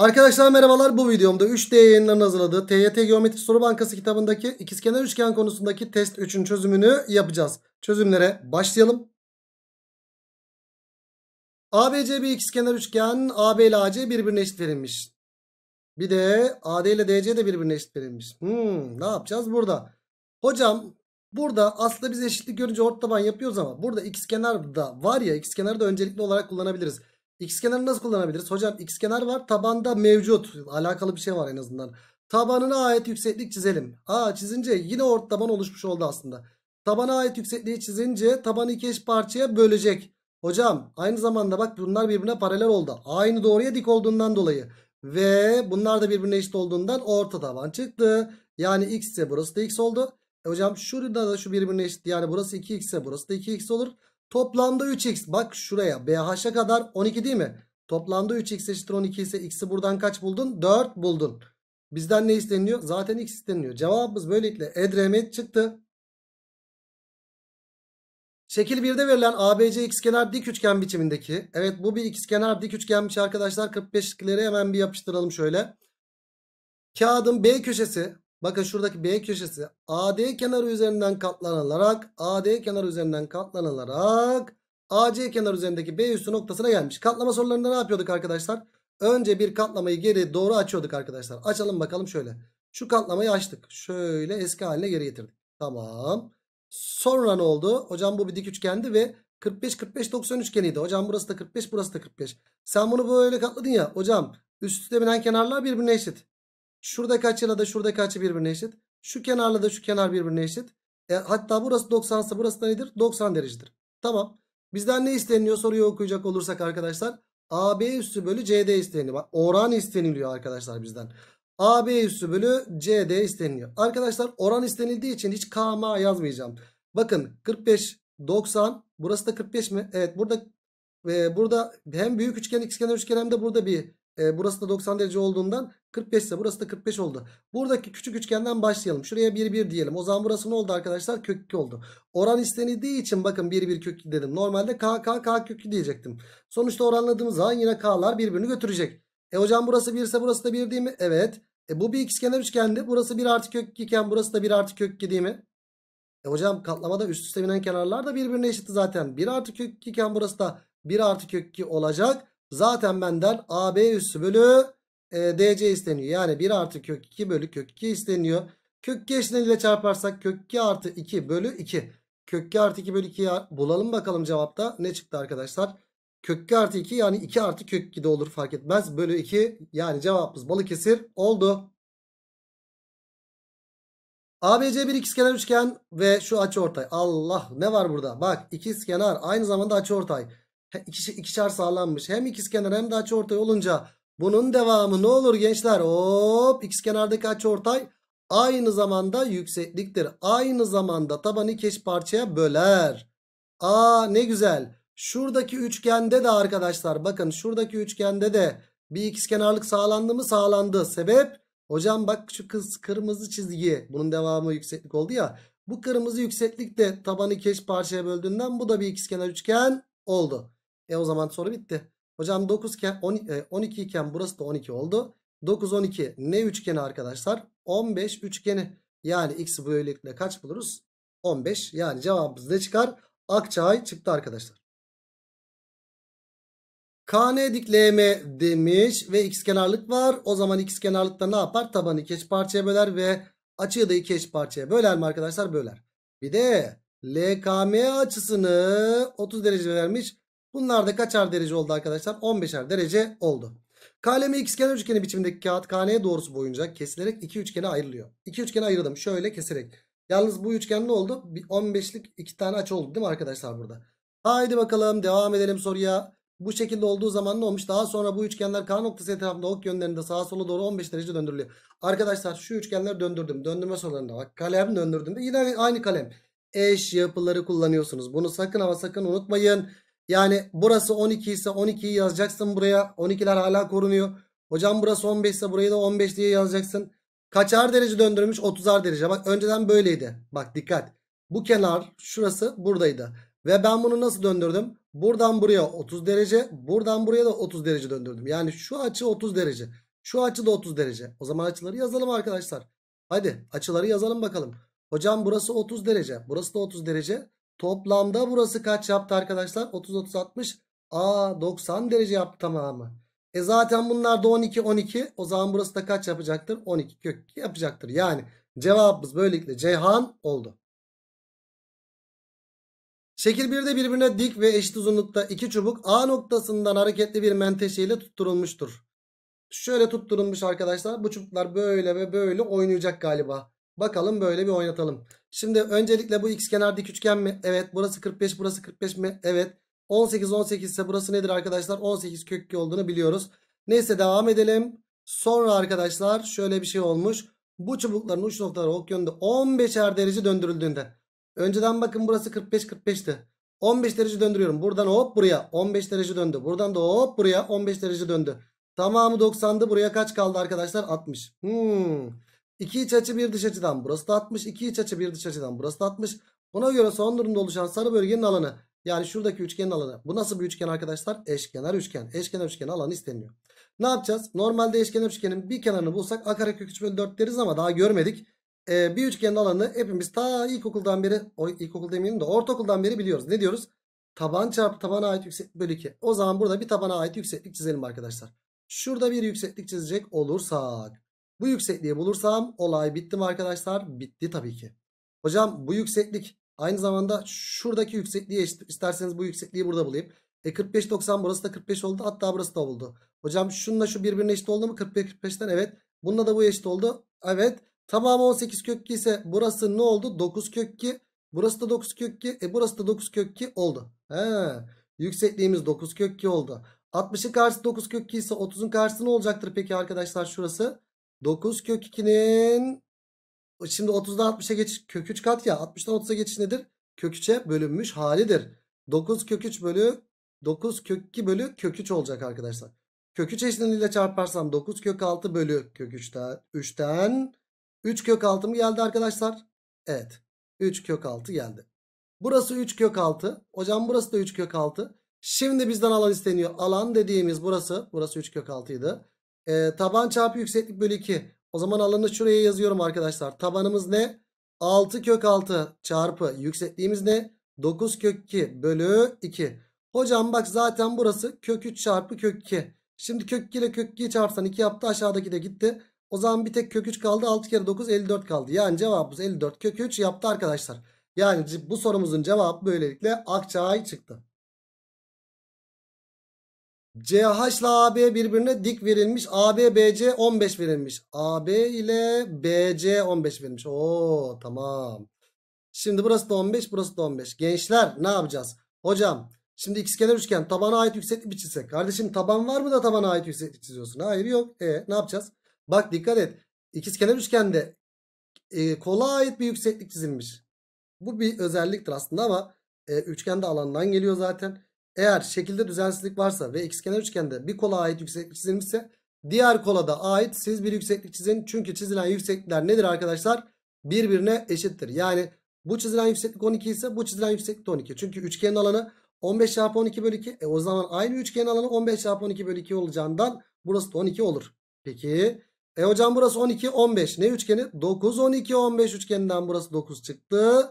Arkadaşlar merhabalar bu videomda 3D yayınlarının hazırladığı TYT Geometri Soru Bankası kitabındaki ikizkenar üçgen konusundaki test 3'ün çözümünü yapacağız. Çözümlere başlayalım. ABC bir ikizkenar üçgen AB ile AC birbirine eşit verilmiş. Bir de AD ile DC de birbirine eşit verilmiş. Hmm, ne yapacağız burada? Hocam burada aslında biz eşitlik görünce orta taban yapıyoruz ama burada ikizkenar da var ya ikizkenarı da öncelikli olarak kullanabiliriz. X kenarını nasıl kullanabiliriz? Hocam x kenar var tabanda mevcut. Alakalı bir şey var en azından. Tabanına ait yükseklik çizelim. Aa çizince yine ort taban oluşmuş oldu aslında. Tabana ait yüksekliği çizince tabanı iki eş parçaya bölecek. Hocam aynı zamanda bak bunlar birbirine paralel oldu. Aynı doğruya dik olduğundan dolayı. Ve bunlar da birbirine eşit olduğundan orta taban çıktı. Yani x ise burası da x oldu. E hocam şurada da şu birbirine eşit. Yani burası 2x ise burası da 2x olur. Toplamda 3x bak şuraya BH'a kadar 12 değil mi? Toplamda 3x eşittir 12 ise x'i buradan kaç buldun? 4 buldun. Bizden ne isteniyor? Zaten x isteniyor. Cevabımız böylelikle Edremit çıktı. Şekil 1'de verilen ABC ikizkenar dik üçgen biçimindeki. Evet bu bir ikizkenar dik üçgenmiş arkadaşlar. 45'likleri hemen bir yapıştıralım şöyle. Kağıdın B köşesi Bakın şuradaki B köşesi AD kenarı üzerinden katlanılarak AD kenarı üzerinden katlanılarak AC kenarı üzerindeki B üssü noktasına gelmiş. Katlama sorularında ne yapıyorduk arkadaşlar? Önce bir katlamayı geri doğru açıyorduk arkadaşlar. Açalım bakalım şöyle. Şu katlamayı açtık. Şöyle eski haline geri getirdik. Tamam. Sonra ne oldu? Hocam bu bir dik üçgendi ve 45 45 90 üçgeniydi. Hocam burası da 45 burası da 45. Sen bunu böyle katladın ya. Hocam üstü de binen kenarlar birbirine eşit. Şuradaki açıyla da şuradaki açı birbirine eşit. Şu kenarla da şu kenar birbirine eşit. E, hatta burası 90 ise burası da nedir? 90 derecedir. Tamam. Bizden ne isteniyor soruyu okuyacak olursak arkadaşlar. AB üssü bölü CD isteniyor. Bak, oran isteniliyor arkadaşlar bizden. AB üssü bölü CD isteniyor. Arkadaşlar oran istenildiği için hiç KMA yazmayacağım. Bakın 45 90 burası da 45 mi? Evet burada e, burada hem büyük üçgen ikizkenar üçgen hem de burada bir e, burası da 90 derece olduğundan 45 ise burası da 45 oldu. Buradaki küçük üçgenden başlayalım. Şuraya 1 1 diyelim. O zaman burası ne oldu arkadaşlar? Kök 2 oldu. Oran istenildiği için bakın 1 1 kök 2 dedim. Normalde k k k kök 2 diyecektim. Sonuçta oranladığımız zaman yine k'lar birbirini götürecek. E hocam burası 1 ise burası da 1 değil mi? Evet. E bu bir ikizkenar üçgendi. Burası 1 artı kök 2 iken burası da 1 artı kök 2 değil mi? E hocam katlamada üst üste binen kenarlar da birbirine eşitti zaten. 1 artı kök 2 iken burası da 1 artı kök 2 olacak. Zaten benden AB üssü bölü e, DC isteniyor. Yani 1 artı kök 2 bölü kök 2 isteniyor. Kök 2 eşleniyle çarparsak kök 2 artı 2 bölü 2. Kök 2 artı 2 bölü 2'yi bulalım bakalım cevapta ne çıktı arkadaşlar. Kök 2 artı 2 yani 2 artı kök 2 de olur fark etmez. Bölü 2 yani cevabımız Balıkesir oldu. ABC bir ikizkenar üçgen ve şu açı ortay. Allah ne var burada? Bak ikizkenar aynı zamanda açı ortay. İkişer, ikişer sağlanmış. Hem kenar hem de ortay olunca bunun devamı ne olur gençler? Hop ikizkenardaki ortay? aynı zamanda yüksekliktir. Aynı zamanda tabanı keş parçaya böler. Aa ne güzel. Şuradaki üçgende de arkadaşlar bakın şuradaki üçgende de bir ikizkenarlık sağlandı mı? Sağlandı. Sebep? Hocam bak şu kız kırmızı çizgi. Bunun devamı yükseklik oldu ya. Bu kırmızı yükseklik de tabanı keş parçaya böldüğünden bu da bir kenar üçgen oldu. E o zaman soru bitti. Hocam 9 iken 12 e, iken burası da 12 oldu. 9 12 ne üçgeni arkadaşlar? 15 üçgeni. Yani x'i böylelikle kaç buluruz? 15. Yani cevabımız ne çıkar? Akçay çıktı arkadaşlar. KN dik LM demiş ve x kenarlık var. O zaman x kenarlıkta ne yapar? Tabanı iki eş parçaya böler ve açıyı da iki eş parçaya böler mi arkadaşlar? Böler. Bir de LKM açısını 30 derece vermiş. Bunlar da kaçar derece oldu arkadaşlar? 15'er derece oldu. Kalemi kenar üçgeni biçimindeki kağıt KN doğrusu boyunca kesilerek iki üçgene ayrılıyor. İki üçgeni ayırdım şöyle keserek. Yalnız bu üçgen ne oldu? 15'lik iki tane aç oldu değil mi arkadaşlar burada? Haydi bakalım devam edelim soruya. Bu şekilde olduğu zaman ne olmuş? Daha sonra bu üçgenler K noktası etrafında ok yönlerinde sağa sola doğru 15 derece döndürülüyor. Arkadaşlar şu üçgenler döndürdüm. Döndürme sorularında bak kalem döndürdüm. Yine aynı kalem. Eş yapıları kullanıyorsunuz. Bunu sakın ama sakın unutmayın. Yani burası 12 ise 12'yi yazacaksın buraya. 12'ler hala korunuyor. Hocam burası 15 ise burayı da 15 diye yazacaksın. Kaçar derece döndürmüş? 30'ar derece. Bak önceden böyleydi. Bak dikkat. Bu kenar şurası buradaydı. Ve ben bunu nasıl döndürdüm? Buradan buraya 30 derece. Buradan buraya da 30 derece döndürdüm. Yani şu açı 30 derece. Şu açı da 30 derece. O zaman açıları yazalım arkadaşlar. Hadi açıları yazalım bakalım. Hocam burası 30 derece. Burası da 30 derece. Toplamda burası kaç yaptı arkadaşlar? 30 30 60. Aa 90 derece yaptı tamamı. E zaten bunlar da 12 12. O zaman burası da kaç yapacaktır? 12 kök 2 yapacaktır. Yani cevabımız böylelikle Ceyhan oldu. Şekil 1'de birbirine dik ve eşit uzunlukta iki çubuk A noktasından hareketli bir menteşe ile tutturulmuştur. Şöyle tutturulmuş arkadaşlar. Bu çubuklar böyle ve böyle oynayacak galiba. Bakalım böyle bir oynatalım. Şimdi öncelikle bu x kenar dik üçgen mi? Evet. Burası 45 burası 45 mi? Evet. 18 18 ise burası nedir arkadaşlar? 18 kök 2 olduğunu biliyoruz. Neyse devam edelim. Sonra arkadaşlar şöyle bir şey olmuş. Bu çubukların uç noktaları ok yönünde 15'er derece döndürüldüğünde. Önceden bakın burası 45 45'ti. 15 derece döndürüyorum. Buradan hop buraya 15 derece döndü. Buradan da hop buraya 15 derece döndü. Tamamı 90'dı. Buraya kaç kaldı arkadaşlar? 60. Hmm. 2 iç açı bir dış açıdan burası da 60. 2 iç açı bir dış açıdan burası da 60. Buna göre son durumda oluşan sarı bölgenin alanı. Yani şuradaki üçgenin alanı. Bu nasıl bir üçgen arkadaşlar? Eşkenar üçgen. Eşkenar üçgen alanı isteniyor. Ne yapacağız? Normalde eşkenar üçgenin bir kenarını bulsak a kök 3 bölü 4 deriz ama daha görmedik. Ee, bir üçgenin alanı, hepimiz ta ilkokuldan beri, o ilkokul demeyelim de ortaokuldan beri biliyoruz. Ne diyoruz? Taban çarpı tabana ait yükseklik bölü 2. O zaman burada bir tabana ait yükseklik çizelim arkadaşlar. Şurada bir yükseklik çizecek olursak. Bu yüksekliği bulursam olay bitti mi arkadaşlar? Bitti tabii ki. Hocam bu yükseklik aynı zamanda şuradaki yüksekliği eşit. isterseniz bu yüksekliği burada bulayım. E 45 90 burası da 45 oldu. Hatta burası da oldu. Hocam şununla şu birbirine eşit oldu mu? 45 45'ten evet. Bununla da bu eşit oldu. Evet. Tamamı 18 kök 2 ise burası ne oldu? 9 kök 2. Burası da 9 kök 2. E burası da 9 kök 2 oldu. He. Yüksekliğimiz 9 kök 2 oldu. 60'ın karşısı 9 kök 2 ise 30'un karşısı ne olacaktır peki arkadaşlar şurası? 9 kök 2'nin şimdi 30'dan 60'a geçiş kök 3 kat ya 60'dan 30'a geçiş nedir? Kök 3'e bölünmüş halidir. 9 kök 3 bölü 9 kök 2 bölü kök 3 olacak arkadaşlar. Kök 3 eşleniyle çarparsam 9 kök 6 bölü kök 3'ten 3'ten 3 kök 6 mı geldi arkadaşlar? Evet. 3 kök 6 geldi. Burası 3 kök 6. Hocam burası da 3 kök 6. Şimdi bizden alan isteniyor. Alan dediğimiz burası. Burası 3 kök 6 idi. E, taban çarpı yükseklik bölü 2. O zaman alanı şuraya yazıyorum arkadaşlar. Tabanımız ne? 6 kök 6 çarpı yüksekliğimiz ne? 9 kök 2 bölü 2. Hocam bak zaten burası kök 3 çarpı kök 2. Şimdi kök 2 ile kök 2'yi çarpsan 2 yaptı aşağıdaki de gitti. O zaman bir tek kök 3 kaldı 6 kere 9 54 kaldı. Yani cevabımız 54 kök 3 yaptı arkadaşlar. Yani bu sorumuzun cevabı böylelikle Akçay çıktı. CH ile AB birbirine dik verilmiş. AB BC 15 verilmiş. AB ile BC 15 verilmiş. Oo tamam. Şimdi burası da 15 burası da 15. Gençler ne yapacağız? Hocam şimdi ikizkenar üçgen tabana ait yükseklik mi çizsek? Kardeşim taban var mı da tabana ait yükseklik çiziyorsun? Hayır yok. E ne yapacağız? Bak dikkat et. İkizkenar üçgende e, kola ait bir yükseklik çizilmiş. Bu bir özelliktir aslında ama e, üçgende alandan geliyor zaten eğer şekilde düzensizlik varsa ve ikizkenar üçgende bir kola ait yükseklik çizilmişse diğer kola da ait siz bir yükseklik çizin. Çünkü çizilen yükseklikler nedir arkadaşlar? Birbirine eşittir. Yani bu çizilen yükseklik 12 ise bu çizilen yükseklik 12. Çünkü üçgenin alanı 15 çarpı 12 bölü 2. E o zaman aynı üçgenin alanı 15 çarpı 12 bölü 2 olacağından burası da 12 olur. Peki. E hocam burası 12 15. Ne üçgeni? 9 12 15 üçgeninden burası 9 çıktı.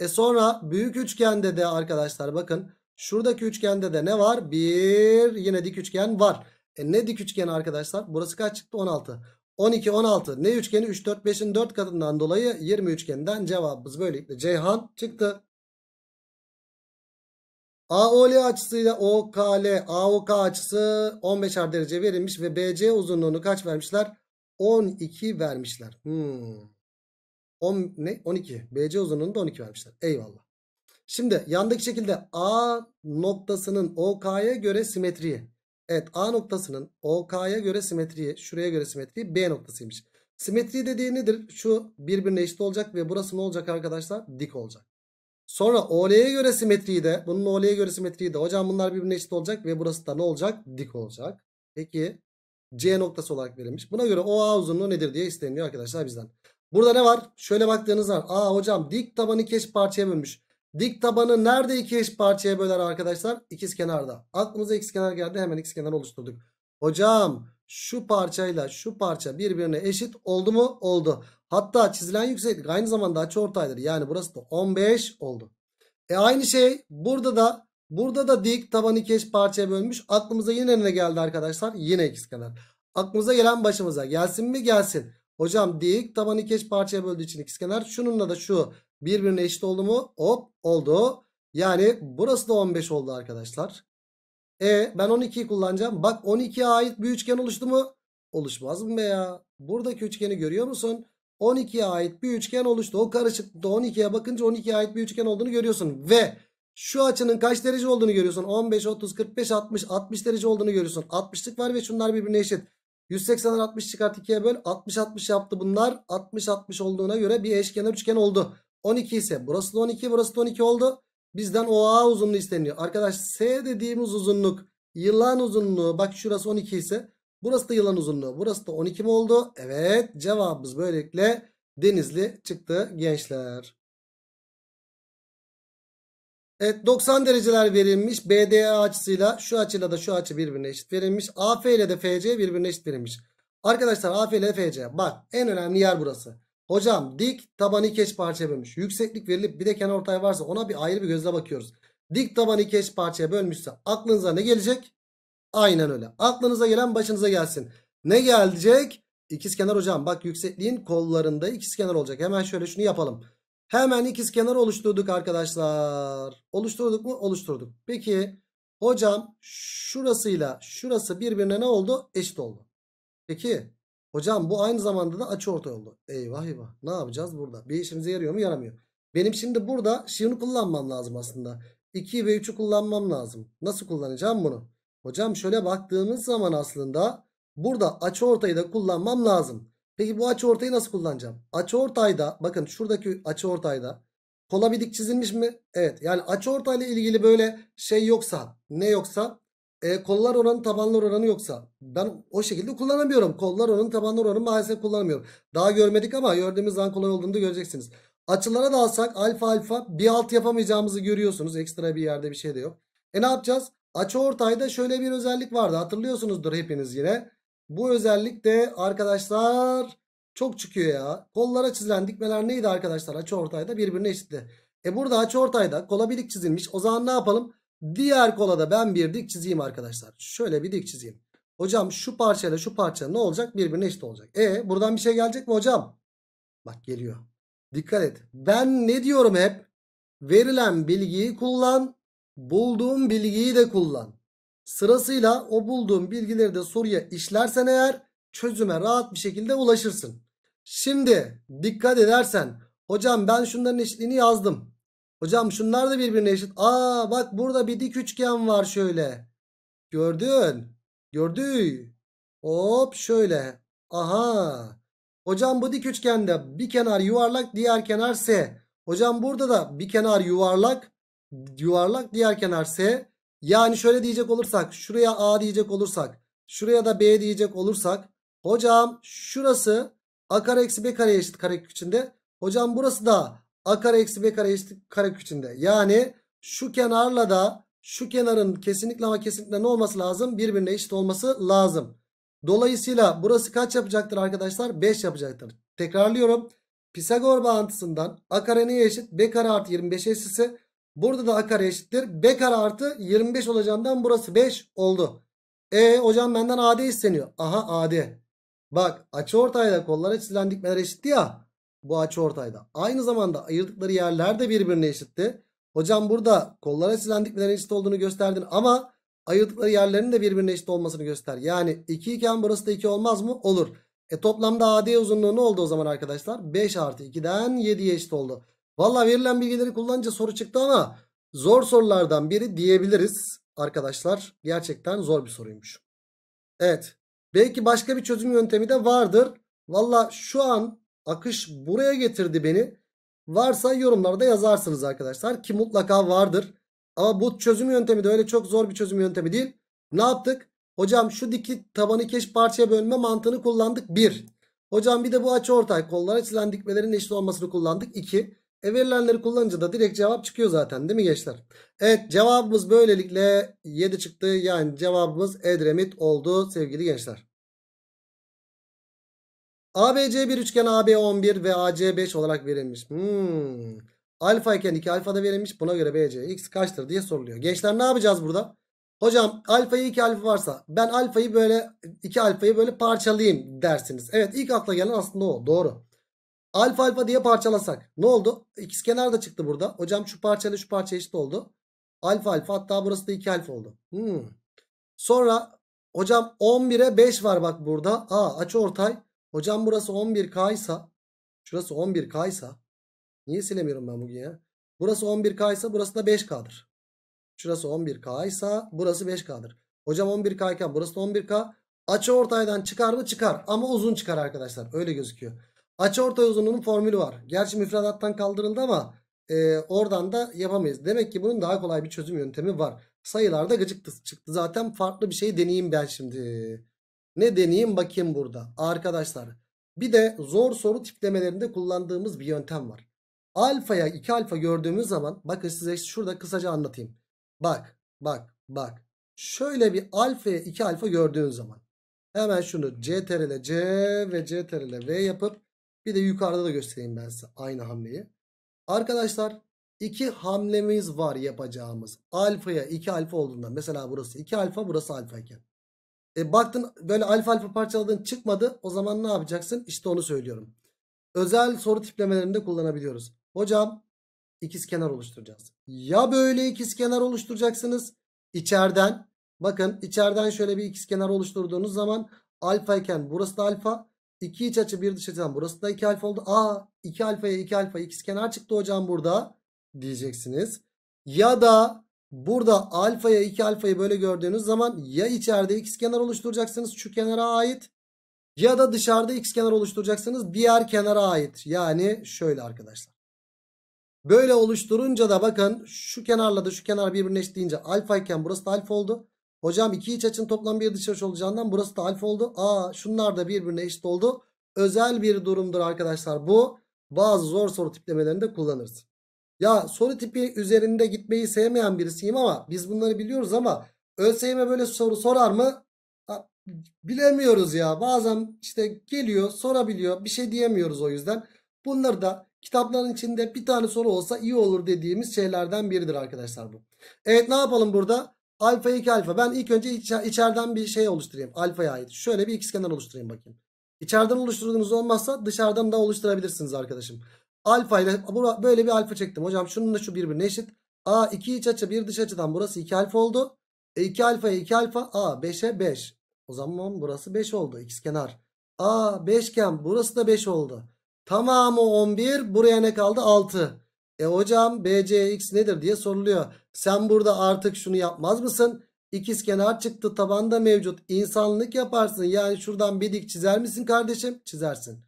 E sonra büyük üçgende de arkadaşlar bakın Şuradaki üçgende de ne var? Bir yine dik üçgen var. E ne dik üçgen arkadaşlar? Burası kaç çıktı? 16. 12, 16. Ne üçgeni? 3, 4, 5'in 4 katından dolayı 20 üçgeninden cevabımız böylelikle Ceyhan çıktı. AOL açısıyla OKL, AOK açısı 15'er derece verilmiş ve BC uzunluğunu kaç vermişler? 12 vermişler. Hmm. 10 ne? 12. BC uzunluğunu da 12 vermişler. Eyvallah. Şimdi yandaki şekilde A noktasının OK'ya göre simetriği. Evet A noktasının OK'ya göre simetriği. Şuraya göre simetriği B noktasıymış. Simetri dediği nedir? Şu birbirine eşit olacak ve burası ne olacak arkadaşlar? Dik olacak. Sonra OL'ye göre simetriği de bunun OL'ye göre simetriği de hocam bunlar birbirine eşit olacak ve burası da ne olacak? Dik olacak. Peki C noktası olarak verilmiş. Buna göre O A uzunluğu nedir diye isteniyor arkadaşlar bizden. Burada ne var? Şöyle baktığınız zaman. Aa hocam dik tabanı keş eşit parçaya bölmüş. Dik tabanı nerede iki eş parçaya böler arkadaşlar? İkiz kenarda. Aklımıza ikiz kenar geldi. Hemen ikiz kenar oluşturduk. Hocam şu parçayla şu parça birbirine eşit oldu mu? Oldu. Hatta çizilen yükseklik aynı zamanda açı ortaydır. Yani burası da 15 oldu. E aynı şey burada da burada da dik tabanı iki eş parçaya bölmüş. Aklımıza yine ne geldi arkadaşlar? Yine ikiz kenar. Aklımıza gelen başımıza gelsin mi? Gelsin. Hocam dik tabanı iki eş parçaya böldüğü için ikiz kenar. Şununla da şu Birbirine eşit oldu mu? Hop oldu. Yani burası da 15 oldu arkadaşlar. E ben 12'yi kullanacağım. Bak 12'ye ait bir üçgen oluştu mu? Oluşmaz mı be ya? Buradaki üçgeni görüyor musun? 12'ye ait bir üçgen oluştu. O karışıklıkta 12'ye bakınca 12'ye ait bir üçgen olduğunu görüyorsun. Ve şu açının kaç derece olduğunu görüyorsun. 15, 30, 45, 60, 60 derece olduğunu görüyorsun. 60'lık var ve şunlar birbirine eşit. 180'den 60 çıkart 2'ye böl. 60, 60 yaptı bunlar. 60, 60 olduğuna göre bir eşkenar üçgen oldu. 12 ise burası da 12 burası da 12 oldu. Bizden OA uzunluğu isteniyor. Arkadaş S dediğimiz uzunluk yılan uzunluğu bak şurası 12 ise burası da yılan uzunluğu burası da 12 mi oldu? Evet cevabımız böylelikle denizli çıktı gençler. Evet 90 dereceler verilmiş. BDA e açısıyla şu açıyla da şu açı birbirine eşit verilmiş. AF ile de FC birbirine eşit verilmiş. Arkadaşlar AF ile FC bak en önemli yer burası. Hocam dik taban ikeç parçaya bölmüş. Yükseklik verilip bir de kenar ortay varsa ona bir ayrı bir gözle bakıyoruz. Dik taban ikeç parçaya bölmüşse aklınıza ne gelecek? Aynen öyle. Aklınıza gelen başınıza gelsin. Ne gelecek? İkiz kenar hocam. Bak yüksekliğin kollarında ikiz kenar olacak. Hemen şöyle şunu yapalım. Hemen ikiz kenar oluşturduk arkadaşlar. Oluşturduk mu? Oluşturduk. Peki hocam şurasıyla şurası birbirine ne oldu? Eşit oldu. Peki Hocam bu aynı zamanda da açı orta yolda. Eyvah eyvah. Ne yapacağız burada? Bir işimize yarıyor mu? Yaramıyor. Benim şimdi burada şunu kullanmam lazım aslında. 2 ve 3'ü kullanmam lazım. Nasıl kullanacağım bunu? Hocam şöyle baktığımız zaman aslında burada açı ortayı da kullanmam lazım. Peki bu açı ortayı nasıl kullanacağım? Açı ortayda bakın şuradaki açı ortayda kola bir dik çizilmiş mi? Evet yani açı ortayla ilgili böyle şey yoksa ne yoksa e, kollar oranı tabanlar oranı yoksa ben o şekilde kullanamıyorum. Kollar oranı tabanlar oranı maalesef kullanamıyorum. Daha görmedik ama gördüğümüz zaman kolay olduğunu da göreceksiniz. Açılara da alsak alfa alfa bir alt yapamayacağımızı görüyorsunuz. Ekstra bir yerde bir şey de yok. E ne yapacağız? Açı ortayda şöyle bir özellik vardı. Hatırlıyorsunuzdur hepiniz yine. Bu özellik de arkadaşlar çok çıkıyor ya. Kollara çizilen dikmeler neydi arkadaşlar? Açı ortayda birbirine eşitti. E burada açı ortayda kola birik çizilmiş. O zaman ne yapalım? Diğer kola da ben bir dik çizeyim arkadaşlar. Şöyle bir dik çizeyim. Hocam şu parçayla şu parça ne olacak? Birbirine eşit olacak. E buradan bir şey gelecek mi hocam? Bak geliyor. Dikkat et. Ben ne diyorum hep? Verilen bilgiyi kullan. Bulduğum bilgiyi de kullan. Sırasıyla o bulduğum bilgileri de soruya işlersen eğer çözüme rahat bir şekilde ulaşırsın. Şimdi dikkat edersen hocam ben şunların eşitliğini yazdım. Hocam şunlar da birbirine eşit. Aa bak burada bir dik üçgen var şöyle. Gördün. Gördü. Hop şöyle. Aha. Hocam bu dik üçgende bir kenar yuvarlak diğer kenar S. Hocam burada da bir kenar yuvarlak yuvarlak diğer kenar S. Yani şöyle diyecek olursak şuraya A diyecek olursak şuraya da B diyecek olursak hocam şurası A kare eksi B kare eşit kare içinde. Hocam burası da A kare eksi B kare eşit kare içinde. Yani şu kenarla da şu kenarın kesinlikle ama kesinlikle ne olması lazım? Birbirine eşit olması lazım. Dolayısıyla burası kaç yapacaktır arkadaşlar? 5 yapacaktır. Tekrarlıyorum. Pisagor bağıntısından a kare neye eşit? B kare artı 25 eşitse burada da a kare eşittir. B kare artı 25 olacağından burası 5 oldu. E hocam benden AD isteniyor. Aha AD. Bak açı ortayla kollara çizilen dikmeler eşitti ya. Bu açı ortayda. Aynı zamanda ayırdıkları yerler de birbirine eşitti. Hocam burada kollara açılan dikmeler eşit olduğunu gösterdin ama ayırdıkları yerlerin de birbirine eşit olmasını göster. Yani 2 iken burası da 2 olmaz mı? Olur. E toplamda AD uzunluğu ne oldu o zaman arkadaşlar? 5 artı 2'den 7'ye eşit oldu. Valla verilen bilgileri kullanınca soru çıktı ama zor sorulardan biri diyebiliriz arkadaşlar. Gerçekten zor bir soruymuş. Evet. Belki başka bir çözüm yöntemi de vardır. Valla şu an Akış buraya getirdi beni. Varsa yorumlarda yazarsınız arkadaşlar ki mutlaka vardır. Ama bu çözüm yöntemi de öyle çok zor bir çözüm yöntemi değil. Ne yaptık? Hocam şu diki tabanı keş parçaya bölme mantığını kullandık 1. Hocam bir de bu açı ortay kollara çizilen dikmelerin eşit olmasını kullandık 2. E verilenleri kullanınca da direkt cevap çıkıyor zaten değil mi gençler? Evet cevabımız böylelikle 7 çıktı. Yani cevabımız Edremit oldu sevgili gençler. ABC bir üçgen AB 11 ve AC 5 olarak verilmiş. Hmm. Alfa iken 2 alfa da verilmiş. Buna göre BC x kaçtır diye soruluyor. Gençler ne yapacağız burada? Hocam alfayı 2 alfa varsa ben alfayı böyle 2 alfayı böyle parçalayayım dersiniz. Evet ilk akla gelen aslında o. Doğru. Alfa alfa diye parçalasak ne oldu? İkiz kenar da çıktı burada. Hocam şu parçayla şu parça eşit oldu. Alfa alfa hatta burası da 2 alfa oldu. Hmm. Sonra hocam 11'e 5 var bak burada. Aa açı ortay. Hocam burası 11K ise şurası 11K ise niye silemiyorum ben bugün ya? Burası 11K ise burası da 5K'dır. Şurası 11K ise burası 5K'dır. Hocam 11K iken burası da 11K. Açı ortaydan çıkar mı? Çıkar. Ama uzun çıkar arkadaşlar. Öyle gözüküyor. Açı ortay uzunluğunun formülü var. Gerçi müfredattan kaldırıldı ama e, oradan da yapamayız. Demek ki bunun daha kolay bir çözüm yöntemi var. Sayılarda gıcık çıktı zaten. Farklı bir şey deneyeyim ben şimdi. Ne deneyeyim bakayım burada. Arkadaşlar bir de zor soru tiplemelerinde kullandığımız bir yöntem var. Alfaya 2 alfa gördüğümüz zaman bakın size şurada kısaca anlatayım. Bak bak bak. Şöyle bir alfaya 2 alfa gördüğün zaman hemen şunu ile C ve ile V yapıp bir de yukarıda da göstereyim ben size aynı hamleyi. Arkadaşlar iki hamlemiz var yapacağımız. Alfaya 2 alfa olduğunda mesela burası 2 alfa burası alfa iken. E baktın böyle alfa alfa parçaladın çıkmadı. O zaman ne yapacaksın? İşte onu söylüyorum. Özel soru tiplemelerinde kullanabiliyoruz. Hocam ikiz kenar oluşturacağız. Ya böyle ikiz kenar oluşturacaksınız içeriden. Bakın içeriden şöyle bir ikiz kenar oluşturduğunuz zaman alfa iken burası da alfa. 2 iç açı bir dış açıdan burası da iki alfa oldu. Aa 2 alfaya iki alfa ikiz kenar çıktı hocam burada diyeceksiniz. Ya da Burada alfaya 2 alfayı böyle gördüğünüz zaman ya içeride x kenar oluşturacaksınız şu kenara ait ya da dışarıda x kenar oluşturacaksınız diğer kenara ait. Yani şöyle arkadaşlar. Böyle oluşturunca da bakın şu kenarla da şu kenar birbirleştiğince eşitleyince alfa iken burası da alfa oldu. Hocam iki iç açın toplam bir dış açı olacağından burası da alfa oldu. Aa şunlar da birbirine eşit oldu. Özel bir durumdur arkadaşlar bu. Bazı zor soru tiplemelerinde kullanırız. Ya soru tipi üzerinde gitmeyi sevmeyen birisiyim ama biz bunları biliyoruz ama ÖSYM böyle soru sorar mı? bilemiyoruz ya. Bazen işte geliyor sorabiliyor bir şey diyemiyoruz o yüzden. Bunları da kitapların içinde bir tane soru olsa iyi olur dediğimiz şeylerden biridir arkadaşlar bu. Evet ne yapalım burada? Alfa 2 alfa. Ben ilk önce içer içeriden bir şey oluşturayım. Alfaya ait. Şöyle bir ikizkenar oluşturayım bakayım. İçeriden oluşturduğunuz olmazsa dışarıdan da oluşturabilirsiniz arkadaşım. Alfa ile böyle bir alfa çektim. Hocam şunun da şu birbirine eşit. A 2 iç açı bir dış açıdan burası 2 alfa oldu. E 2 alfa 2 alfa A 5'e 5. O zaman burası 5 oldu. X kenar. A 5 iken burası da 5 oldu. Tamamı 11. Buraya ne kaldı? 6. E hocam BCX nedir diye soruluyor. Sen burada artık şunu yapmaz mısın? İkiz kenar çıktı tabanda mevcut. İnsanlık yaparsın. Yani şuradan bir dik çizer misin kardeşim? Çizersin.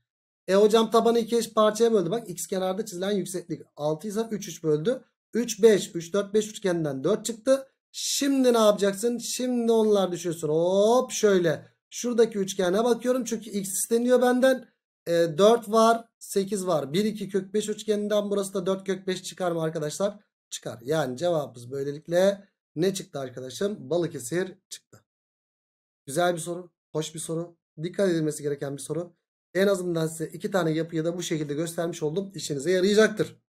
E hocam tabanı iki eş parçaya böldü. Bak x kenarda çizilen yükseklik 6 ise 3 3 böldü. 3 5 3 4 5 üçgeninden 4 çıktı. Şimdi ne yapacaksın? Şimdi onlar düşüyorsun. Hop şöyle. Şuradaki üçgene bakıyorum. Çünkü x isteniyor benden. E, 4 var. 8 var. 1 2 kök 5 üçgeninden burası da 4 kök 5 çıkar mı arkadaşlar? Çıkar. Yani cevabımız böylelikle ne çıktı arkadaşım? Balıkesir çıktı. Güzel bir soru. Hoş bir soru. Dikkat edilmesi gereken bir soru. En azından size iki tane yapıyı da bu şekilde göstermiş oldum. İşinize yarayacaktır.